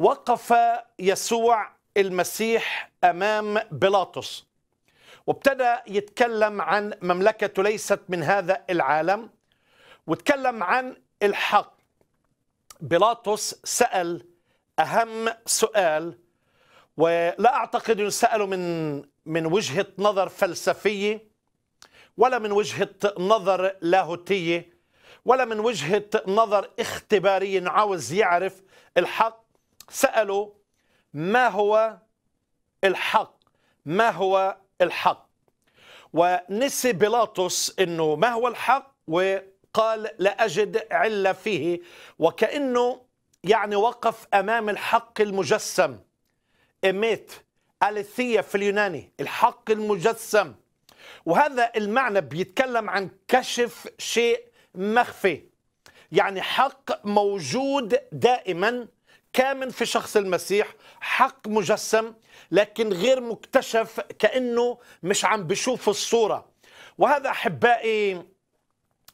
وقف يسوع المسيح امام بيلاطس وابتدى يتكلم عن مملكته ليست من هذا العالم وتكلم عن الحق بيلاطس سال اهم سؤال ولا اعتقد انه ساله من من وجهه نظر فلسفيه ولا من وجهه نظر لاهوتيه ولا من وجهه نظر اختباريه عاوز يعرف الحق سألوا ما هو الحق ما هو الحق ونسي بيلاطس انه ما هو الحق وقال لا اجد عله فيه وكانه يعني وقف امام الحق المجسم ايميت أليثية في اليوناني الحق المجسم وهذا المعنى بيتكلم عن كشف شيء مخفي يعني حق موجود دائما كامن في شخص المسيح حق مجسم لكن غير مكتشف كأنه مش عم بشوف الصورة وهذا أحبائي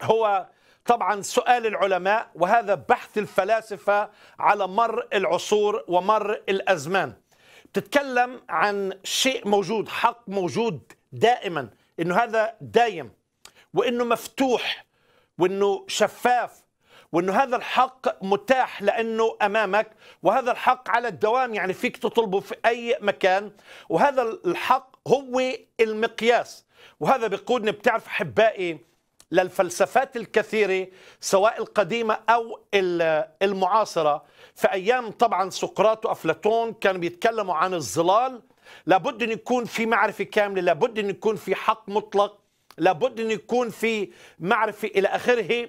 هو طبعا سؤال العلماء وهذا بحث الفلاسفة على مر العصور ومر الأزمان بتتكلم عن شيء موجود حق موجود دائما انه هذا دايم وانه مفتوح وانه شفاف وأنه هذا الحق متاح لأنه أمامك وهذا الحق على الدوام يعني فيك تطلبه في أي مكان وهذا الحق هو المقياس وهذا بيقودني بتعرف أحبائي للفلسفات الكثيرة سواء القديمة أو المعاصرة في أيام طبعا سقراط وأفلاطون كانوا بيتكلموا عن الظلال لابد أن يكون في معرفة كاملة لابد أن يكون في حق مطلق لابد أن يكون في معرفة إلى آخره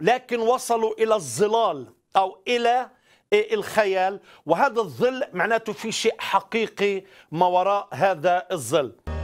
لكن وصلوا إلى الظلال أو إلى الخيال وهذا الظل معناته في شيء حقيقي ما وراء هذا الظل